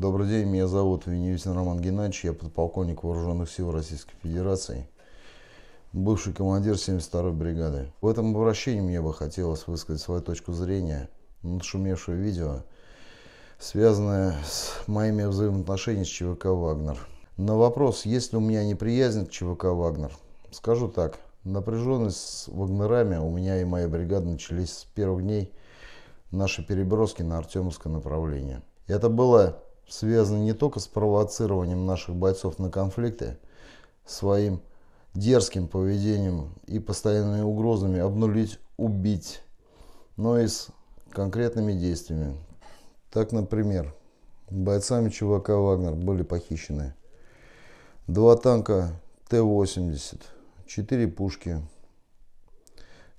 Добрый день, меня зовут Веневитин Роман Геннадьевич, я подполковник Вооруженных сил Российской Федерации, бывший командир 72-й бригады. В этом обращении мне бы хотелось высказать свою точку зрения на шумевшее видео, связанное с моими взаимоотношениями с ЧВК «Вагнер». На вопрос, есть ли у меня неприязнь к ЧВК «Вагнер», скажу так. Напряженность с «Вагнерами» у меня и моей бригады начались с первых дней нашей переброски на Артемовское направление. Это было связаны не только с провоцированием наших бойцов на конфликты, своим дерзким поведением и постоянными угрозами обнулить, убить, но и с конкретными действиями. Так, например, бойцами ЧВК «Вагнер» были похищены два танка Т-80, четыре пушки,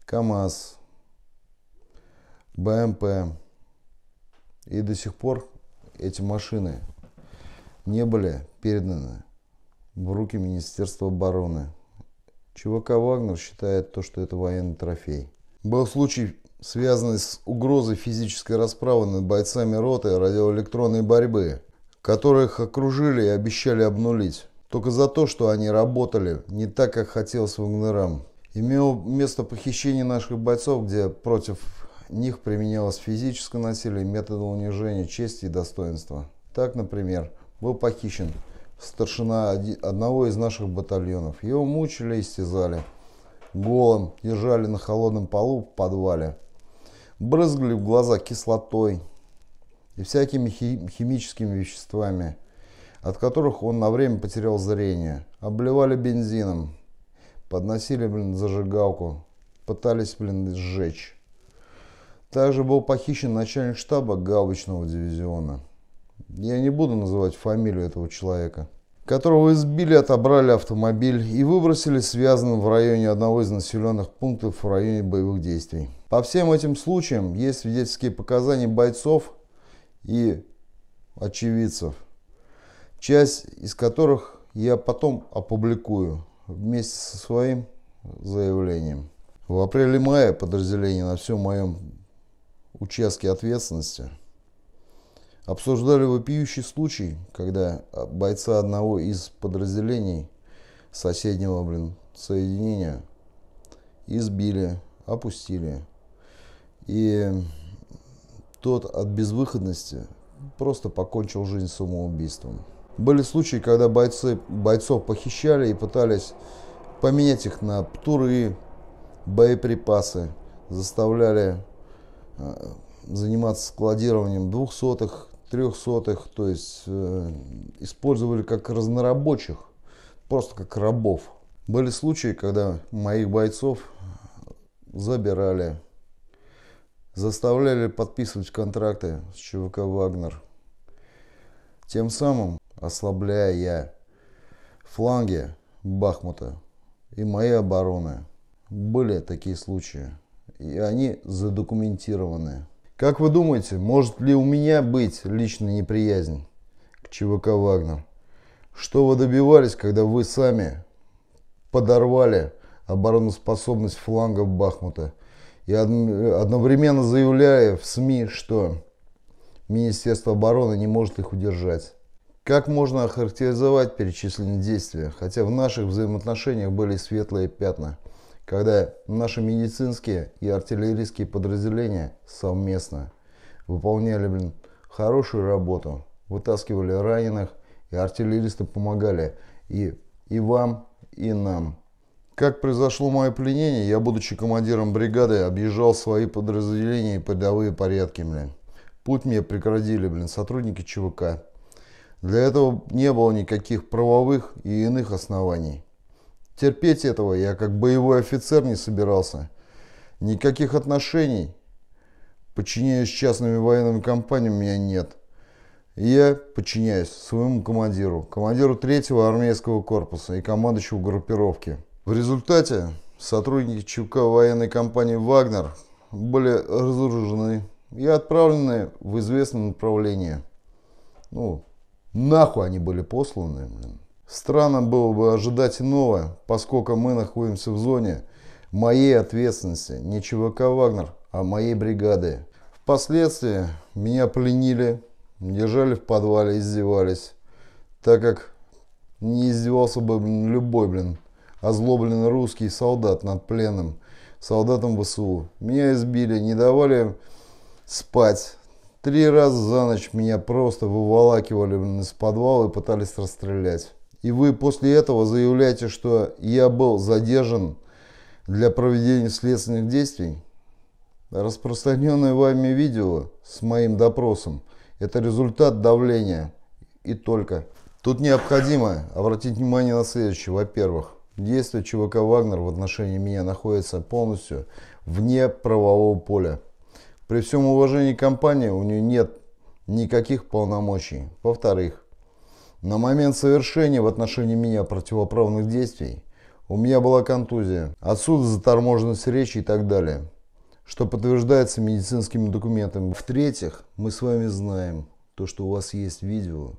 КАМАЗ, БМП. И до сих пор эти машины не были переданы в руки Министерства обороны. ЧВК «Вагнер» считает то, что это военный трофей. Был случай, связанный с угрозой физической расправы над бойцами роты радиоэлектронной борьбы, которых окружили и обещали обнулить. Только за то, что они работали не так, как хотелось вагнерам. Имело место похищение наших бойцов, где против в них применялось физическое насилие, методы унижения чести и достоинства. Так, например, был похищен старшина одного из наших батальонов. Его мучили и истязали. Голым держали на холодном полу в подвале. Брызгали в глаза кислотой и всякими химическими веществами, от которых он на время потерял зрение. Обливали бензином, подносили, блин, зажигалку, пытались, блин, сжечь. Также был похищен начальник штаба галочного дивизиона. Я не буду называть фамилию этого человека которого избили, отобрали автомобиль и выбросили связанным в районе одного из населенных пунктов в районе боевых действий. По всем этим случаям есть свидетельские показания бойцов и очевидцев, часть из которых я потом опубликую вместе со своим заявлением. В апреле-мае подразделение на всем моем участке ответственности обсуждали вопиющий случай, когда бойца одного из подразделений соседнего, блин, соединения избили, опустили. И тот от безвыходности просто покончил жизнь самоубийством. Были случаи, когда бойцы, бойцов похищали и пытались поменять их на птуры, боеприпасы, заставляли Э, заниматься складированием двухсотых, трехсотых, то есть э, использовали как разнорабочих, просто как рабов. Были случаи, когда моих бойцов забирали, заставляли подписывать контракты с ЧВК «Вагнер», тем самым ослабляя фланги Бахмута и мои обороны. Были такие случаи и они задокументированы. Как вы думаете, может ли у меня быть личная неприязнь к ЧВК «Вагнер»? Что вы добивались, когда вы сами подорвали обороноспособность флангов Бахмута и одновременно заявляя в СМИ, что Министерство обороны не может их удержать? Как можно охарактеризовать перечисленные действия, хотя в наших взаимоотношениях были светлые пятна – когда наши медицинские и артиллерийские подразделения совместно выполняли блин, хорошую работу, вытаскивали раненых, и артиллеристы помогали и, и вам, и нам. Как произошло мое пленение, я, будучи командиром бригады, объезжал свои подразделения и передовые порядки, блин. Путь мне прекратили, блин, сотрудники ЧВК. Для этого не было никаких правовых и иных оснований терпеть этого я как боевой офицер не собирался. Никаких отношений, подчиняясь частными военными компаниям, у меня нет. я подчиняюсь своему командиру, командиру третьего армейского корпуса и командующему группировки. В результате сотрудники ЧУК военной компании «Вагнер» были разоружены и отправлены в известное направление. Ну, нахуй они были посланы, блин. Странно было бы ожидать иного, поскольку мы находимся в зоне моей ответственности, не ЧВК «Вагнер», а моей бригады. Впоследствии меня пленили, держали в подвале, издевались, так как не издевался бы любой, блин, озлобленный русский солдат над пленным, солдатом ВСУ. Меня избили, не давали спать. Три раза за ночь меня просто выволакивали блин, из подвала и пытались расстрелять и вы после этого заявляете, что я был задержан для проведения следственных действий, распространенное вами видео с моим допросом – это результат давления и только. Тут необходимо обратить внимание на следующее. Во-первых, действия ЧВК «Вагнер» в отношении меня находятся полностью вне правового поля. При всем уважении компании у нее нет никаких полномочий. Во-вторых, на момент совершения в отношении меня противоправных действий у меня была контузия, отсюда заторможенность речи и так далее, что подтверждается медицинскими документами. В-третьих, мы с вами знаем то, что у вас есть видео,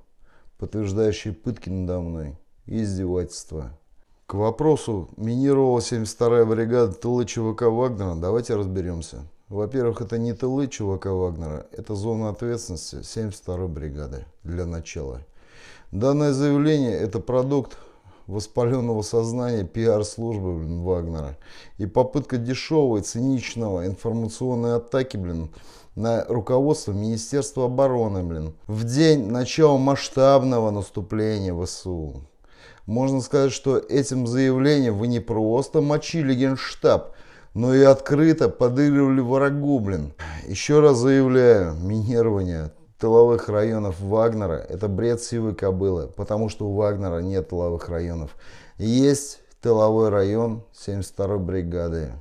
подтверждающее пытки надо мной и издевательства. К вопросу минировала 72-я бригада тылы ЧВК Вагнера давайте разберемся. Во-первых, это не тылы ЧВК Вагнера, это зона ответственности 72-й бригады для начала. Данное заявление – это продукт воспаленного сознания пиар-службы блин, Вагнера и попытка дешевой, циничного информационной атаки, блин, на руководство Министерства обороны, блин, в день начала масштабного наступления ВСУ. Можно сказать, что этим заявлением вы не просто мочили генштаб, но и открыто подыгрывали врагу, блин. Еще раз заявляю, минирование тыловых районов Вагнера – это бред сивой кобылы, потому что у Вагнера нет тыловых районов. Есть тыловой район 72-й бригады.